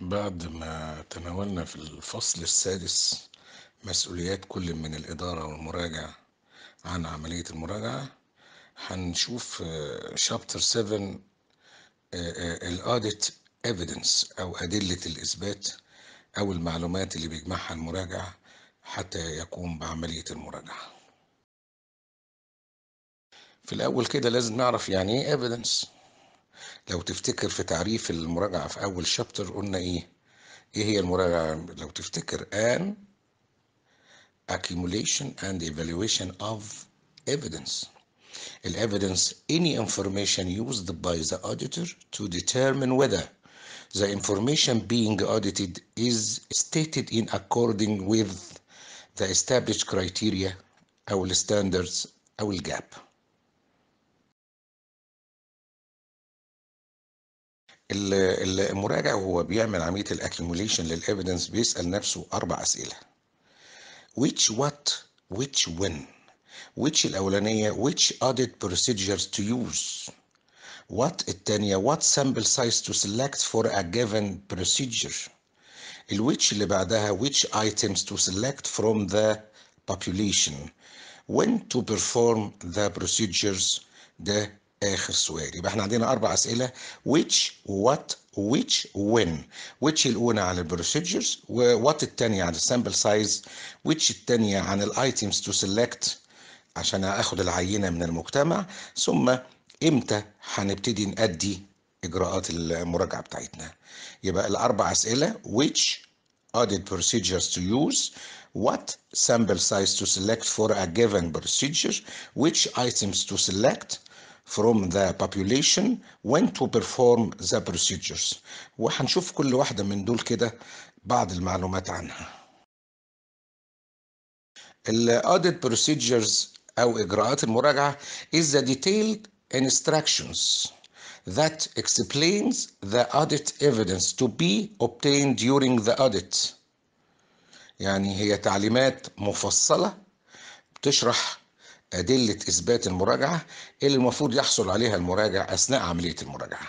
بعد ما تناولنا في الفصل السادس مسؤوليات كل من الإدارة والمراجع عن عملية المراجعة هنشوف شابتر 7 الأوديت ايفيدنس أو أدلة الإثبات أو المعلومات اللي بيجمعها المراجع حتى يقوم بعملية المراجعة في الأول كده لازم نعرف يعني إيه evidence لو تفتكر في تعريف المراجعة في أول شابتر قلنا إيه؟ إيه هي المراجعة لو تفتكر an accumulation and evaluation of evidence ال evidence any information used by the auditor to determine whether the information being audited is stated in according with the established criteria أو standards أو الجاب المراجع وهو بيعمل عملية الاكيموليشن للإيفيدنس بيسأل نفسه أربع أسئلة which what which when which الأولانية which audit procedures to use what التانية what sample size to select for a given procedure ال which اللي بعدها which items to select from the population when to perform the procedures ده اخر سؤال يبقى احنا عندنا اربع اسئله which what which when which الاولى عن البروسيدجرز وات الثانيه عن السامبل سايز which الثانيه عن الايتيمز تو سيلكت عشان اخد العينه من المجتمع ثم امتى هنبتدي نأدي اجراءات المراجعه بتاعتنا يبقى الاربع اسئله which audit procedures to use what sample size to select for a given procedure which items to select from the population when to perform the procedures وهنشوف كل واحدة من دول كده بعض المعلومات عنها الاudit procedures أو إجراءات المراجعة is the detailed instructions that explains the audit evidence to be obtained during the audit يعني هي تعليمات مفصلة بتشرح أدلة إثبات المراجعة اللي المفروض يحصل عليها المراجع أثناء عملية المراجعة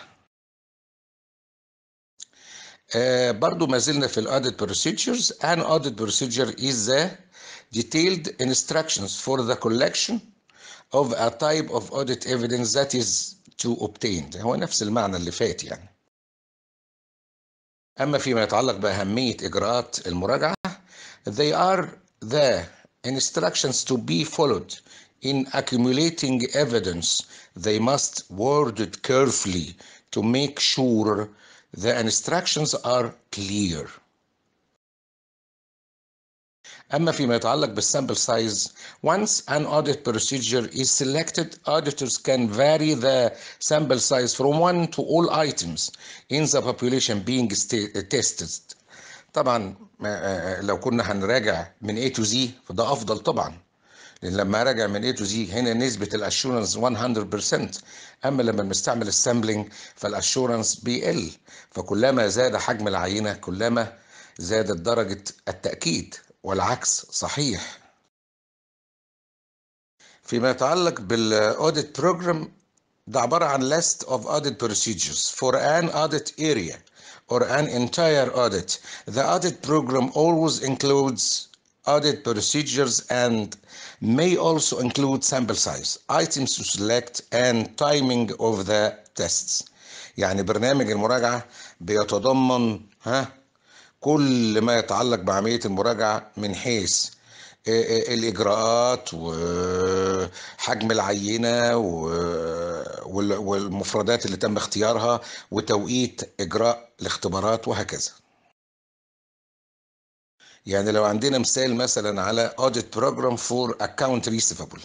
آه برضو ما زلنا في الأدت بروسيجرز أن أدت بروسيجر is the detailed instructions for the collection of a type of audit evidence that is to obtain هو نفس المعنى اللي فات يعني أما فيما يتعلق بأهمية إجراءات المراجعة they are the instructions to be followed In accumulating evidence, they must word it carefully to make sure the instructions are clear. أما فيما يتعلق بالsample size, once an audit procedure is selected, auditors can vary the sample size from one to all items in the population being tested. طبعا لو كنا هنراجع من A to Z فده أفضل طبعا. لان لما راجع من اي تو زي هنا نسبه الاشورنس 100% اما لما بنستعمل السامبلنج فالاشورنس بيقل فكلما زاد حجم العينه كلما زادت درجه التاكيد والعكس صحيح فيما يتعلق بالاوديت بروجرام ده عباره عن list of audit procedures for an audit area or an entire audit the audit program always includes audit procedures and may also include sample size, items to select and timing of the tests. يعني برنامج المراجعة بيتضمن ها كل ما يتعلق بعملية المراجعة من حيث آه، آه، الإجراءات وحجم العينة والمفردات اللي تم اختيارها وتوقيت إجراء الاختبارات وهكذا يعني لو عندنا مثال مثلا على audit program for account receivable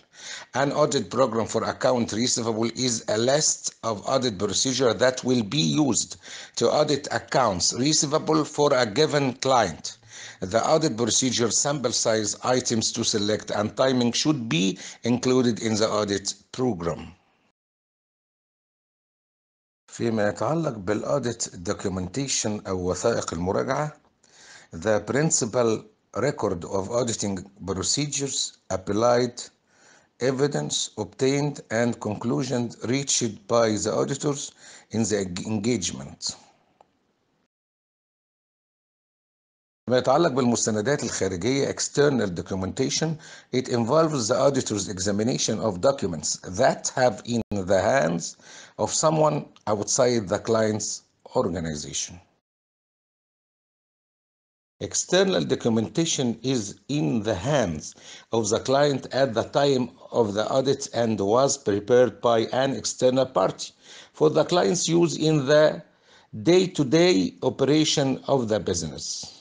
an audit program for account receivable is a list of audit procedure that will be used to audit accounts receivable for a given client The audit procedure, sample size, items to select, and timing should be included in the audit program. فيما يتعلق بالاوديت documentation او وثائق المراجعه the principal record of auditing procedures applied evidence obtained and conclusions reached by the auditors in the engagement ما يتعلق بالمستندات الخارجية external documentation it involves the auditor's examination of documents that have in the hands of someone outside the client's organization External documentation is in the hands of the client at the time of the audit and was prepared by an external party for the client's use in the day-to-day operation of the business.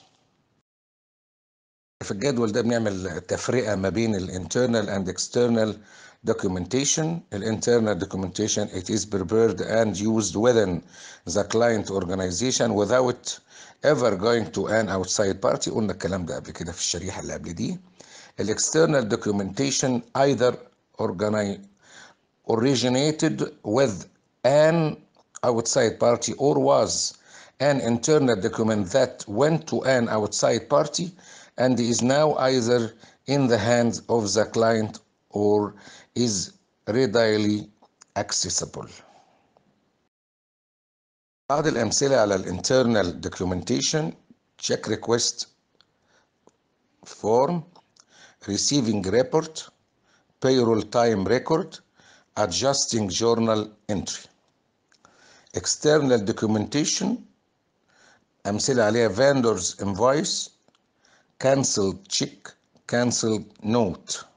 في الجدول ده بنعمل تفرقه ما بين الانترنال اند اكسترنال documentation, internal documentation, it is prepared and used within the client organization without ever going to an outside party قلنا الكلام ده قبل كده في الشريحة اللي قبل دي external documentation either originated with an outside party or was an internal document that went to an outside party and is now either in the hands of the client or is readily accessible. بعض الأمثلة على ال internal documentation check request form receiving report payroll time record adjusting journal entry external documentation أمثلة عليها vendors invoice cancelled check cancelled note